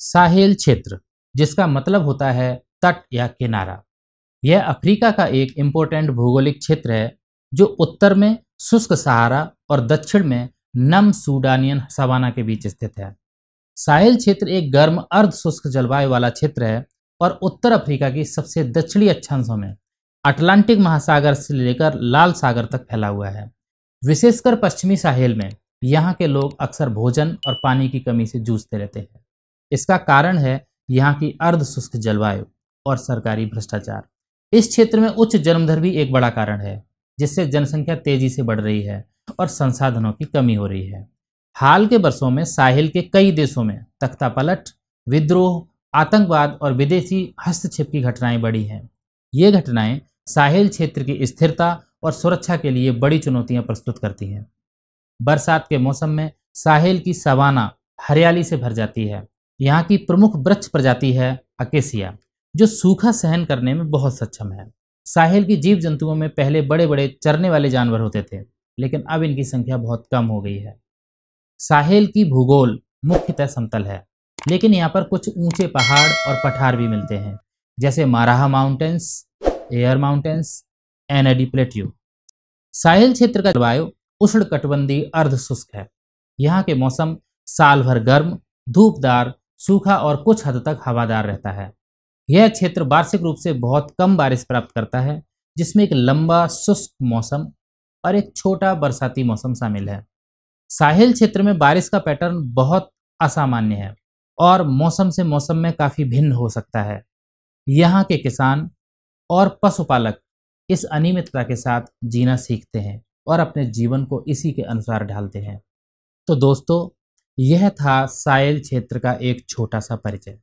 Sahel क्षेत्र जिसका मतलब होता है तट या किनारा यह अफ्रीका का एक इम्पोर्टेंट भूगोलिक क्षेत्र है जो उत्तर में शुष्क सहारा और दक्षिण में नम सूडानियन सवाना के बीच स्थित है साहेल क्षेत्र एक गर्म अर्ध शुष्क जलवायु वाला क्षेत्र है और उत्तर अफ्रीका की सबसे दक्षिणी अक्षांशों में अटलांटिक महासागर से लेकर लाल सागर तक फैला हुआ है विशेषकर पश्चिमी साहेल में यहाँ के लोग अक्सर भोजन और पानी की कमी से जूझते रहते हैं इसका कारण है यहाँ की अर्ध शुष्क जलवायु और सरकारी भ्रष्टाचार इस क्षेत्र में उच्च जन्मधर भी एक बड़ा कारण है जिससे जनसंख्या तेजी से बढ़ रही है और संसाधनों की कमी हो रही है हाल के वर्षों में साहिल के कई देशों में तख्ता पलट विद्रोह आतंकवाद और विदेशी हस्तक्षेप की घटनाएं बढ़ी हैं ये घटनाएं साहिल क्षेत्र की स्थिरता और सुरक्षा के लिए बड़ी चुनौतियां प्रस्तुत करती हैं बरसात के मौसम में साहिल की सवाना हरियाली से भर जाती है यहाँ की प्रमुख वृक्ष प्रजाति है अकेसिया जो सूखा सहन करने में बहुत सक्षम है साहिल की जीव जंतुओं में पहले बड़े बड़े चरने वाले जानवर होते थे लेकिन अब इनकी संख्या बहुत कम हो गई है साहिल की भूगोल मुख्यतः समतल है लेकिन यहाँ पर कुछ ऊंचे पहाड़ और पठार भी मिलते हैं जैसे माराहा माउंटेन्स एयर माउंटेन्स एनडी प्लेट्यू साहिल क्षेत्र का जलवायु उष्ण कटबंदी अर्ध शुष्क है यहाँ के मौसम साल भर गर्म धूपदार सूखा और कुछ हद तक हवादार रहता है यह क्षेत्र वार्षिक रूप से बहुत कम बारिश प्राप्त करता है जिसमें एक लंबा शुष्क मौसम और एक छोटा बरसाती मौसम शामिल है साहिल क्षेत्र में बारिश का पैटर्न बहुत असामान्य है और मौसम से मौसम में काफ़ी भिन्न हो सकता है यहाँ के किसान और पशुपालक इस अनियमितता के साथ जीना सीखते हैं और अपने जीवन को इसी के अनुसार ढालते हैं तो दोस्तों यह था साइल क्षेत्र का एक छोटा सा परिचय